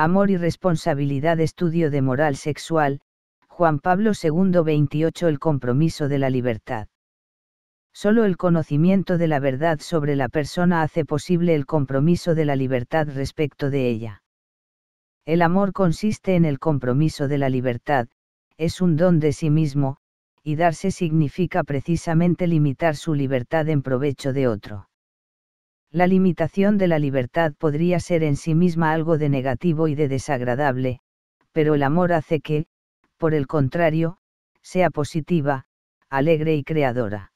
Amor y responsabilidad, estudio de moral sexual, Juan Pablo II 28 El compromiso de la libertad. Solo el conocimiento de la verdad sobre la persona hace posible el compromiso de la libertad respecto de ella. El amor consiste en el compromiso de la libertad, es un don de sí mismo, y darse significa precisamente limitar su libertad en provecho de otro la limitación de la libertad podría ser en sí misma algo de negativo y de desagradable, pero el amor hace que, por el contrario, sea positiva, alegre y creadora.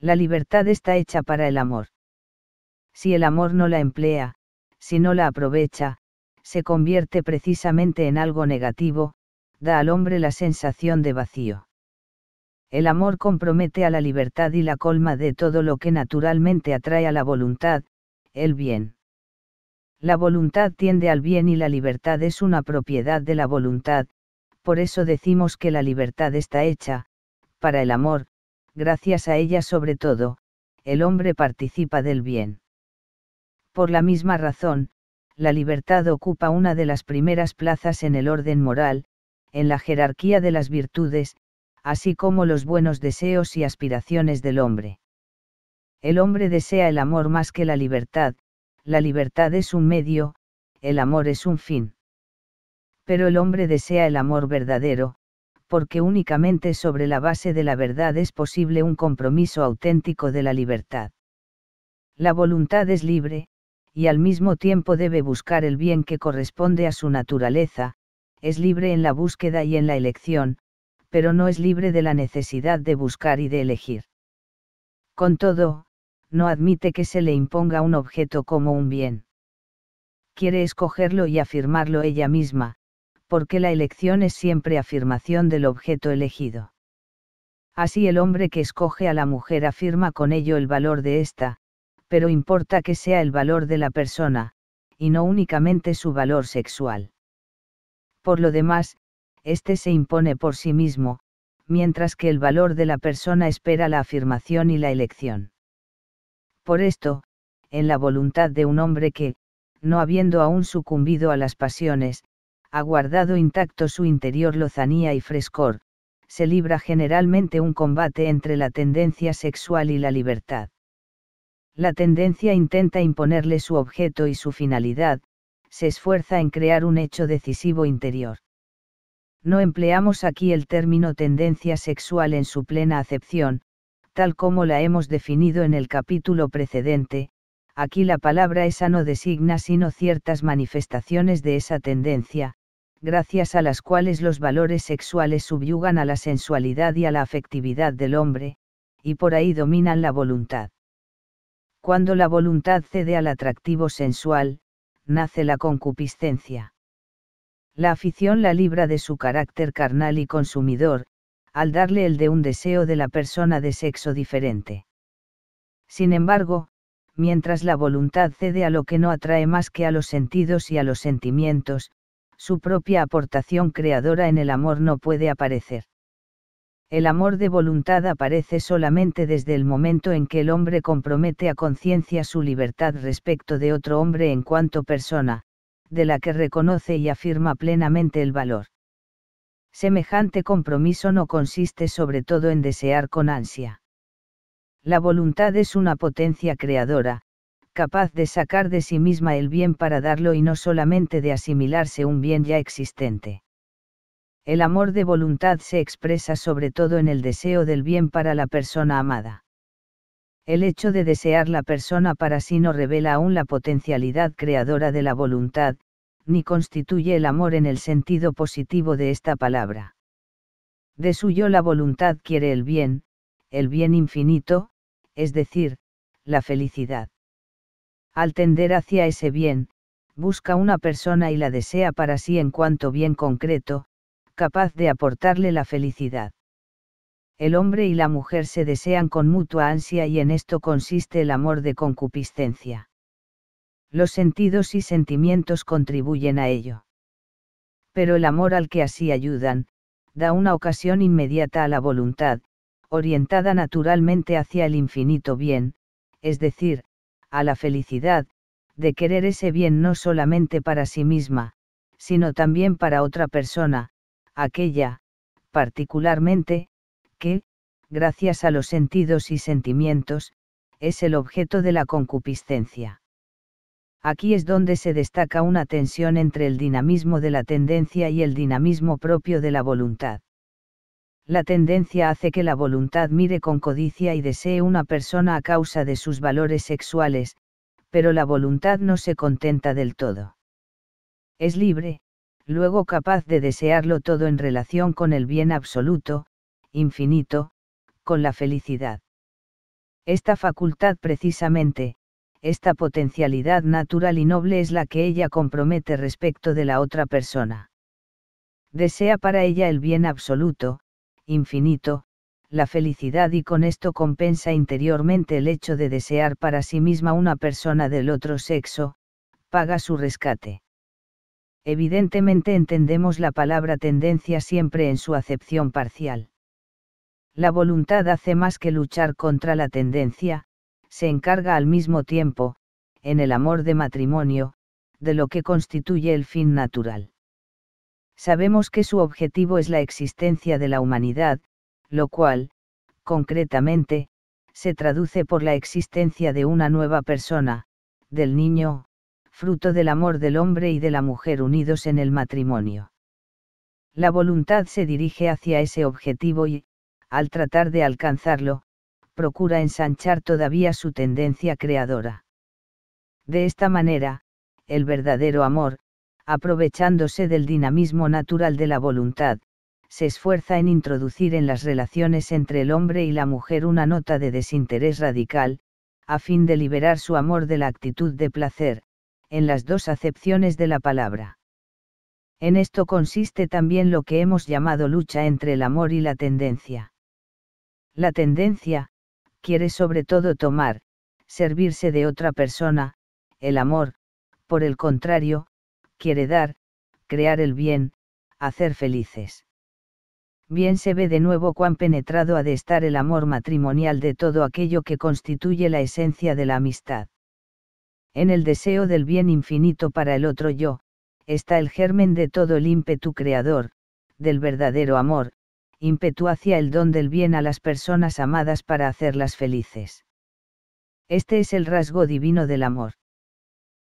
La libertad está hecha para el amor. Si el amor no la emplea, si no la aprovecha, se convierte precisamente en algo negativo, da al hombre la sensación de vacío. El amor compromete a la libertad y la colma de todo lo que naturalmente atrae a la voluntad, el bien. La voluntad tiende al bien y la libertad es una propiedad de la voluntad, por eso decimos que la libertad está hecha, para el amor, gracias a ella sobre todo, el hombre participa del bien. Por la misma razón, la libertad ocupa una de las primeras plazas en el orden moral, en la jerarquía de las virtudes, así como los buenos deseos y aspiraciones del hombre. El hombre desea el amor más que la libertad, la libertad es un medio, el amor es un fin. Pero el hombre desea el amor verdadero, porque únicamente sobre la base de la verdad es posible un compromiso auténtico de la libertad. La voluntad es libre, y al mismo tiempo debe buscar el bien que corresponde a su naturaleza, es libre en la búsqueda y en la elección, pero no es libre de la necesidad de buscar y de elegir. Con todo, no admite que se le imponga un objeto como un bien. Quiere escogerlo y afirmarlo ella misma, porque la elección es siempre afirmación del objeto elegido. Así el hombre que escoge a la mujer afirma con ello el valor de ésta, pero importa que sea el valor de la persona, y no únicamente su valor sexual. Por lo demás, este se impone por sí mismo, mientras que el valor de la persona espera la afirmación y la elección. Por esto, en la voluntad de un hombre que, no habiendo aún sucumbido a las pasiones, ha guardado intacto su interior lozanía y frescor, se libra generalmente un combate entre la tendencia sexual y la libertad. La tendencia intenta imponerle su objeto y su finalidad, se esfuerza en crear un hecho decisivo interior. No empleamos aquí el término tendencia sexual en su plena acepción, tal como la hemos definido en el capítulo precedente, aquí la palabra esa no designa sino ciertas manifestaciones de esa tendencia, gracias a las cuales los valores sexuales subyugan a la sensualidad y a la afectividad del hombre, y por ahí dominan la voluntad. Cuando la voluntad cede al atractivo sensual, nace la concupiscencia. La afición la libra de su carácter carnal y consumidor, al darle el de un deseo de la persona de sexo diferente. Sin embargo, mientras la voluntad cede a lo que no atrae más que a los sentidos y a los sentimientos, su propia aportación creadora en el amor no puede aparecer. El amor de voluntad aparece solamente desde el momento en que el hombre compromete a conciencia su libertad respecto de otro hombre en cuanto persona, de la que reconoce y afirma plenamente el valor. Semejante compromiso no consiste sobre todo en desear con ansia. La voluntad es una potencia creadora, capaz de sacar de sí misma el bien para darlo y no solamente de asimilarse un bien ya existente. El amor de voluntad se expresa sobre todo en el deseo del bien para la persona amada. El hecho de desear la persona para sí no revela aún la potencialidad creadora de la voluntad, ni constituye el amor en el sentido positivo de esta palabra. De suyo la voluntad quiere el bien, el bien infinito, es decir, la felicidad. Al tender hacia ese bien, busca una persona y la desea para sí en cuanto bien concreto, capaz de aportarle la felicidad el hombre y la mujer se desean con mutua ansia y en esto consiste el amor de concupiscencia. Los sentidos y sentimientos contribuyen a ello. Pero el amor al que así ayudan, da una ocasión inmediata a la voluntad, orientada naturalmente hacia el infinito bien, es decir, a la felicidad, de querer ese bien no solamente para sí misma, sino también para otra persona, aquella, particularmente, que, gracias a los sentidos y sentimientos, es el objeto de la concupiscencia. Aquí es donde se destaca una tensión entre el dinamismo de la tendencia y el dinamismo propio de la voluntad. La tendencia hace que la voluntad mire con codicia y desee una persona a causa de sus valores sexuales, pero la voluntad no se contenta del todo. Es libre, luego capaz de desearlo todo en relación con el bien absoluto, infinito, con la felicidad. Esta facultad precisamente, esta potencialidad natural y noble es la que ella compromete respecto de la otra persona. Desea para ella el bien absoluto, infinito, la felicidad y con esto compensa interiormente el hecho de desear para sí misma una persona del otro sexo, paga su rescate. Evidentemente entendemos la palabra tendencia siempre en su acepción parcial la voluntad hace más que luchar contra la tendencia, se encarga al mismo tiempo, en el amor de matrimonio, de lo que constituye el fin natural. Sabemos que su objetivo es la existencia de la humanidad, lo cual, concretamente, se traduce por la existencia de una nueva persona, del niño, fruto del amor del hombre y de la mujer unidos en el matrimonio. La voluntad se dirige hacia ese objetivo y, al tratar de alcanzarlo, procura ensanchar todavía su tendencia creadora. De esta manera, el verdadero amor, aprovechándose del dinamismo natural de la voluntad, se esfuerza en introducir en las relaciones entre el hombre y la mujer una nota de desinterés radical, a fin de liberar su amor de la actitud de placer, en las dos acepciones de la palabra. En esto consiste también lo que hemos llamado lucha entre el amor y la tendencia. La tendencia, quiere sobre todo tomar, servirse de otra persona, el amor, por el contrario, quiere dar, crear el bien, hacer felices. Bien se ve de nuevo cuán penetrado ha de estar el amor matrimonial de todo aquello que constituye la esencia de la amistad. En el deseo del bien infinito para el otro yo, está el germen de todo el ímpetu creador, del verdadero amor, ímpetu hacia el don del bien a las personas amadas para hacerlas felices. Este es el rasgo divino del amor.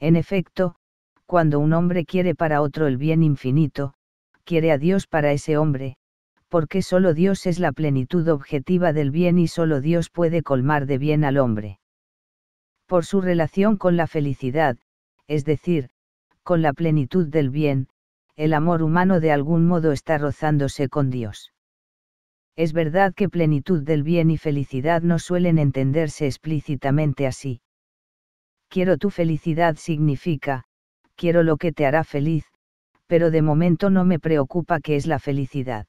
En efecto, cuando un hombre quiere para otro el bien infinito, quiere a Dios para ese hombre, porque solo Dios es la plenitud objetiva del bien y solo Dios puede colmar de bien al hombre. Por su relación con la felicidad, es decir, con la plenitud del bien, el amor humano de algún modo está rozándose con Dios es verdad que plenitud del bien y felicidad no suelen entenderse explícitamente así. Quiero tu felicidad significa, quiero lo que te hará feliz, pero de momento no me preocupa qué es la felicidad.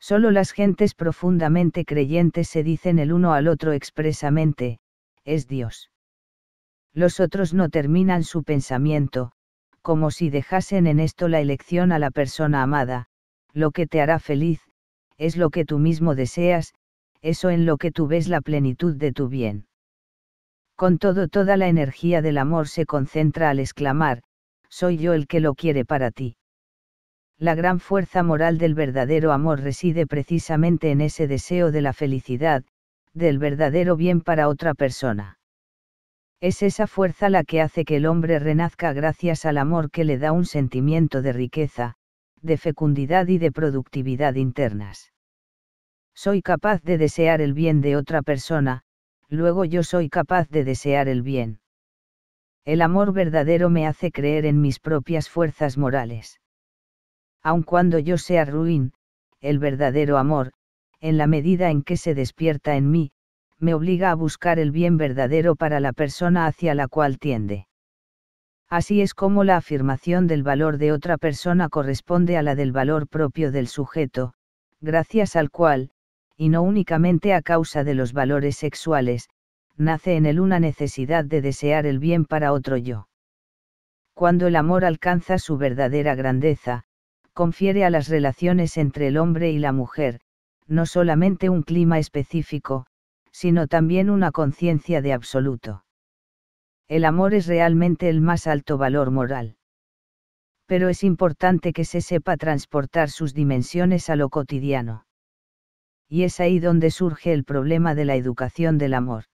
Solo las gentes profundamente creyentes se dicen el uno al otro expresamente, es Dios. Los otros no terminan su pensamiento, como si dejasen en esto la elección a la persona amada, lo que te hará feliz, es lo que tú mismo deseas, eso en lo que tú ves la plenitud de tu bien. Con todo, toda la energía del amor se concentra al exclamar, soy yo el que lo quiere para ti. La gran fuerza moral del verdadero amor reside precisamente en ese deseo de la felicidad, del verdadero bien para otra persona. Es esa fuerza la que hace que el hombre renazca gracias al amor que le da un sentimiento de riqueza, de fecundidad y de productividad internas. Soy capaz de desear el bien de otra persona, luego yo soy capaz de desear el bien. El amor verdadero me hace creer en mis propias fuerzas morales. Aun cuando yo sea ruin, el verdadero amor, en la medida en que se despierta en mí, me obliga a buscar el bien verdadero para la persona hacia la cual tiende. Así es como la afirmación del valor de otra persona corresponde a la del valor propio del sujeto, gracias al cual, y no únicamente a causa de los valores sexuales, nace en él una necesidad de desear el bien para otro yo. Cuando el amor alcanza su verdadera grandeza, confiere a las relaciones entre el hombre y la mujer, no solamente un clima específico, sino también una conciencia de absoluto el amor es realmente el más alto valor moral. Pero es importante que se sepa transportar sus dimensiones a lo cotidiano. Y es ahí donde surge el problema de la educación del amor.